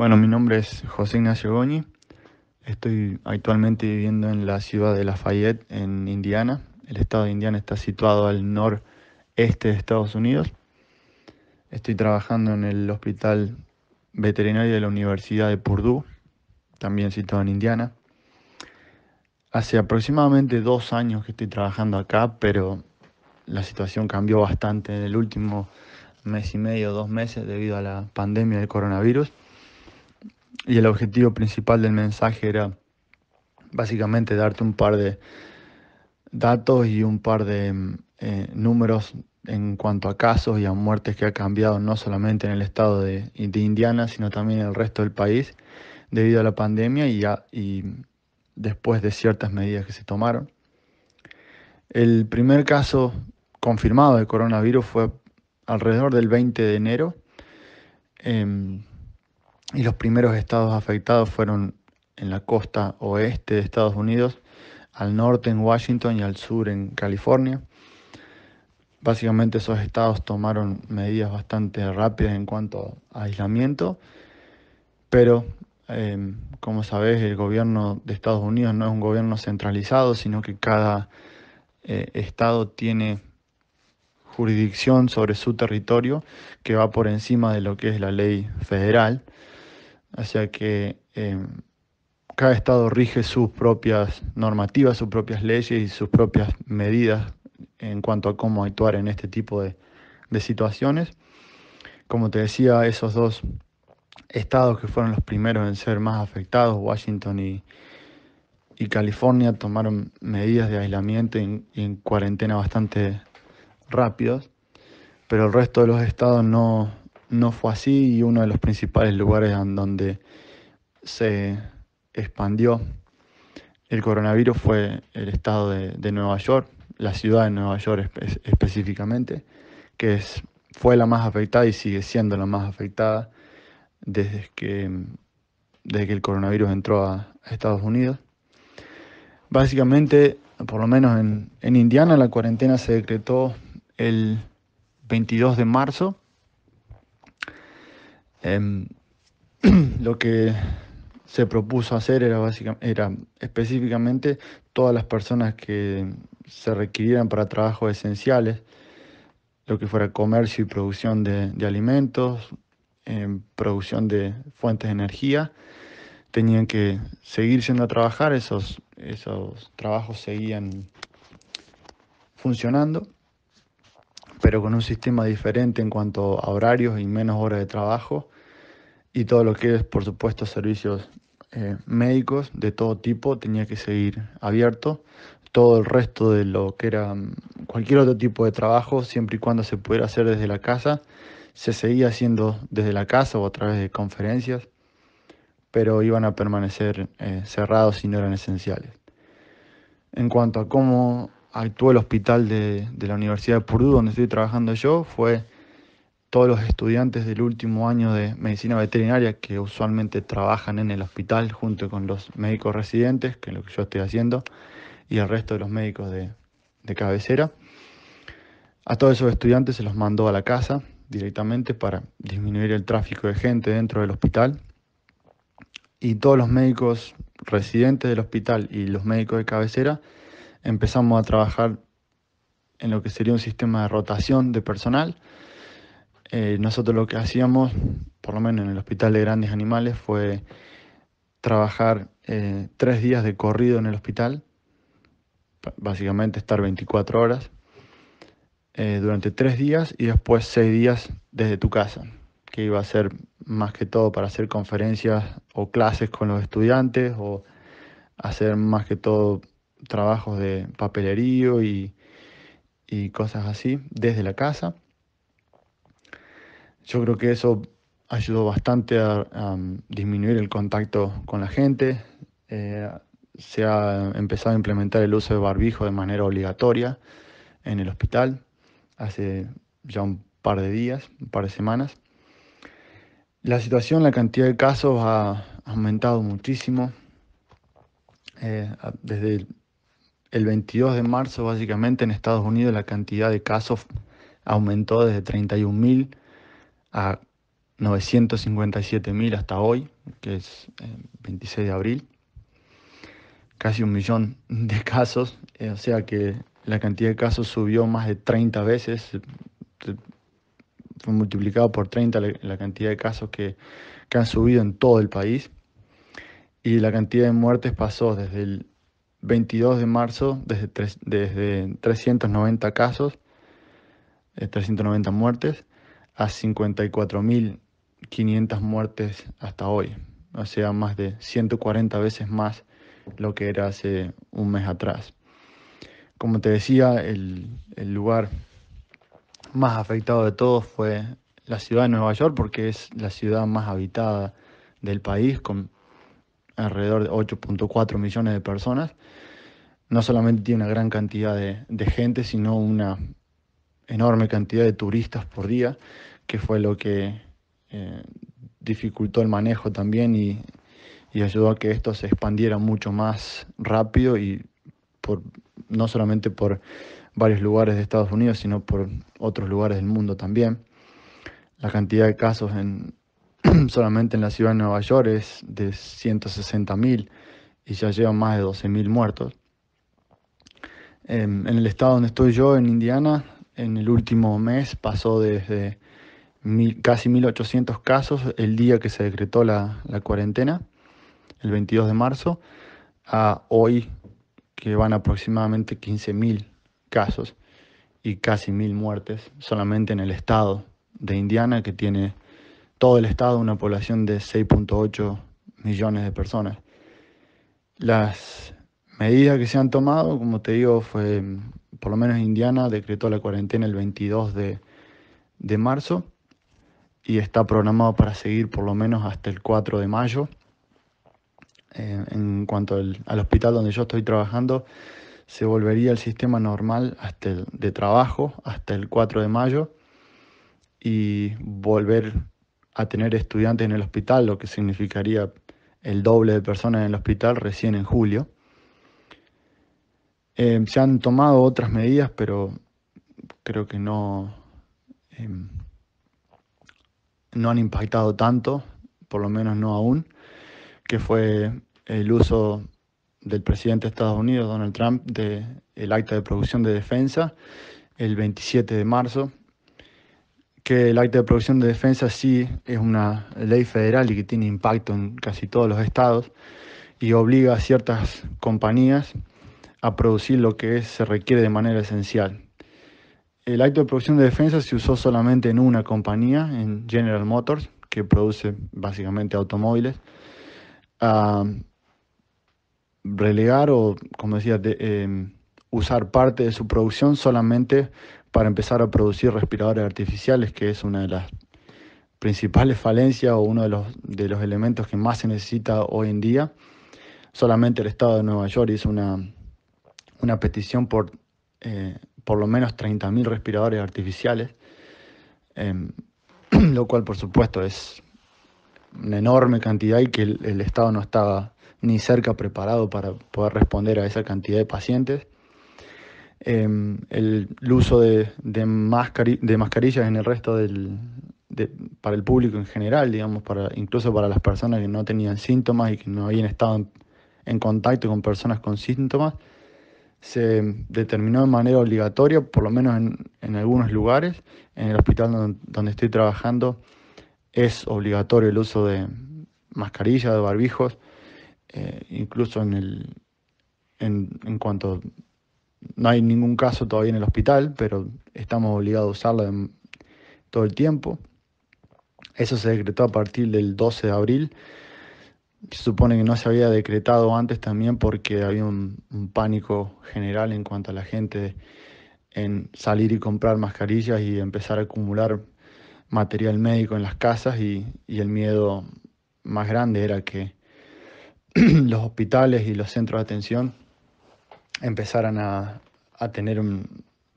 Bueno, mi nombre es José Ignacio Goñi. Estoy actualmente viviendo en la ciudad de Lafayette, en Indiana. El estado de Indiana está situado al noreste de Estados Unidos. Estoy trabajando en el hospital veterinario de la Universidad de Purdue, también situado en Indiana. Hace aproximadamente dos años que estoy trabajando acá, pero la situación cambió bastante en el último mes y medio, dos meses, debido a la pandemia del coronavirus y el objetivo principal del mensaje era básicamente darte un par de datos y un par de mm, eh, números en cuanto a casos y a muertes que ha cambiado no solamente en el estado de, Indiana, sino también en el resto del país debido a la pandemia y, después de ciertas medidas que se tomaron. El primer caso confirmado de coronavirus fue alrededor del 20 de enero. Em, y los primeros estados afectados fueron en la costa oeste de Estados Unidos, al norte en Washington y al sur en California. Básicamente esos estados tomaron medidas bastante rápidas en cuanto a aislamiento, pero em, como sabes el gobierno de Estados Unidos no es un gobierno centralizado, sino que cada eh, estado tiene jurisdicción sobre su territorio que va por encima de lo que es la ley federal sea que eh, cada estado rige sus propias normativas, sus propias leyes y sus propias medidas en cuanto a cómo actuar en este tipo de, situaciones. Como te decía, esos dos estados que fueron los primeros en ser más afectados, Washington y, California, tomaron medidas de aislamiento en, en cuarentena bastante rápidos, pero el resto de los estados no, no fue así y uno de los principales lugares en donde se expandió el coronavirus fue el estado de, Nueva York, la ciudad de Nueva York específicamente, que es, fue la más afectada y sigue siendo la más afectada desde que, desde el coronavirus entró a, Estados Unidos. Básicamente, por lo menos en, en Indiana, la cuarentena se decretó el 22 de marzo Em, lo que se propuso hacer era, básicamente, era específicamente todas las personas que se requirieran para trabajos esenciales, lo que fuera comercio y producción de, alimentos, em, producción de fuentes de energía, tenían que seguir siendo a trabajar, esos trabajos seguían funcionando pero con un sistema diferente en cuanto a horarios y menos horas de trabajo y todo lo que es, por supuesto, servicios eh, médicos de todo tipo tenía que seguir abierto. Todo el resto de lo que era mm, cualquier otro tipo de trabajo, siempre y cuando se pudiera hacer desde la casa, se seguía haciendo desde la casa o a través de conferencias, pero iban a permanecer eh, cerrados si no eran esenciales. En cuanto a cómo actuó el hospital de, la Universidad de Purdue, donde estoy trabajando yo, fue todos los estudiantes del último año de medicina veterinaria que usualmente trabajan en el hospital junto con los médicos residentes, que es lo que yo estoy haciendo, y el resto de los médicos de, de cabecera. A todos esos estudiantes se los mandó a la casa directamente para disminuir el tráfico de gente dentro del hospital. Y todos los médicos residentes del hospital y los médicos de cabecera empezamos a trabajar en lo que sería un sistema de rotación de personal. Eh, nosotros lo que hacíamos, por lo menos en el Hospital de Grandes Animales, fue trabajar eh, tres días de corrido en el hospital, básicamente estar 24 horas eh, durante tres días y después seis días desde tu casa, que iba a ser más que todo para hacer conferencias o clases con los estudiantes o hacer más que todo trabajos de papelerío y, cosas así desde la casa. Yo creo que eso ayudó bastante a, um, disminuir el contacto con la gente. Eh, se ha empezado a implementar el uso de barbijo de manera obligatoria en el hospital hace ya un par de días, un par de semanas. La situación, la cantidad de casos ha aumentado muchísimo. Eh, desde desde el 22 de marzo, básicamente en Estados Unidos, la cantidad de casos aumentó desde 31.000 a 957.000 hasta hoy, que es el eh, 26 de abril. Casi un millón de casos, eh, o sea que la cantidad de casos subió más de 30 veces, eh, fue multiplicado por 30 la cantidad de casos que han subido en todo el país. Y la cantidad de muertes pasó desde el 22 de marzo desde, desde 390 casos, 390 eh, muertes, a 54.500 muertes hasta hoy. O sea, más de 140 veces más lo que era hace un mes atrás. Como te decía, el, el lugar más afectado de todos fue la ciudad de Nueva York porque es la ciudad más habitada del país con alrededor de 8.4 millones de personas, no solamente tiene una gran cantidad de, gente, sino una enorme cantidad de turistas por día, que fue lo que eh, dificultó el manejo también y, ayudó a que esto se expandiera mucho más rápido y por, no solamente por varios lugares de Estados Unidos, sino por otros lugares del mundo también. La cantidad de casos en, solamente en la ciudad de Nueva York es de 160.000 y ya llevan más de 12.000 muertos. Em, en el estado donde estoy yo, en Indiana, en el último mes pasó desde casi 1.800 casos el día que se decretó la, la cuarentena, el 22 de marzo, a hoy que van aproximadamente 15.000 casos y casi 1.000 muertes solamente en el estado de Indiana que tiene todo el estado una población de 6.8 millones de personas. Las medidas que se han tomado, como te digo, fue, por lo menos Indiana decretó la cuarentena el 22 de, marzo y está programado para seguir por lo menos hasta el 4 de mayo. Eh, en cuanto al, hospital donde yo estoy trabajando, se volvería el sistema normal hasta el, de trabajo hasta el 4 de mayo y volver a tener estudiantes en el hospital, lo que significaría el doble de personas en el hospital recién en julio. Eh, se han tomado otras medidas, pero creo que no, em, no han impactado tanto, por lo menos no aún, que fue el uso del presidente de Estados Unidos, Donald Trump, del el acta de producción de defensa el 27 de marzo, que el acto de producción de defensa sí es una ley federal y que tiene impacto en casi todos los estados y obliga a ciertas compañías a producir lo que se requiere de manera esencial. El acto de producción de defensa se usó solamente en una compañía, en General Motors, que produce básicamente automóviles. A relegar o, como decía, em, usar parte de su producción solamente para empezar a producir respiradores artificiales, que es una de las principales falencias o uno de los, elementos que más se necesita hoy en día. Solamente el Estado de Nueva York hizo una, petición por eh, por lo menos 30.000 respiradores artificiales, em, lo cual por supuesto es una enorme cantidad y que el, el Estado no estaba ni cerca preparado para poder responder a esa cantidad de pacientes. Em, el, uso de, de, de, mascarillas en el resto del, para el público en general, digamos, para, incluso para las personas que no tenían síntomas y que no habían estado en, contacto con personas con síntomas, se determinó de manera obligatoria, por lo menos en, algunos lugares, en el hospital donde, estoy trabajando, es obligatorio el uso de mascarillas, de barbijos, eh, incluso en, el, en, en cuanto no hay ningún caso todavía en el hospital, pero estamos obligados a usarla todo el tiempo. Eso se decretó a partir del 12 de abril. Se supone que no se había decretado antes también porque había un, pánico general en cuanto a la gente en salir y comprar mascarillas y empezar a acumular material médico en las casas y el miedo más grande era que los hospitales y los centros de atención empezaran a, tener un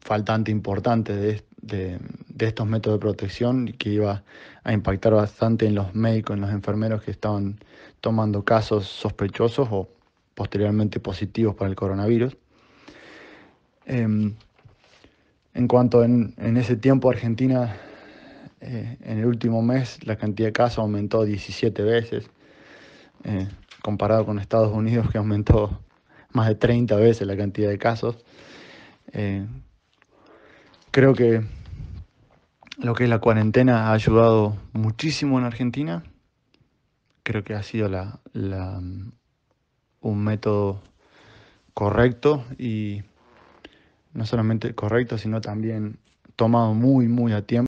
faltante importante de, estos métodos de protección que iba a impactar bastante en los médicos, en los enfermeros que estaban tomando casos sospechosos o posteriormente positivos para el coronavirus. Em, en cuanto en, ese tiempo Argentina, eh, en el último mes la cantidad de casos aumentó 17 veces, eh, comparado con Estados Unidos que aumentó más de 30 veces la cantidad de casos. Eh, creo que lo que es la cuarentena ha ayudado muchísimo en Argentina. Creo que ha sido la, un método correcto y no solamente correcto, sino también tomado muy, muy a tiempo.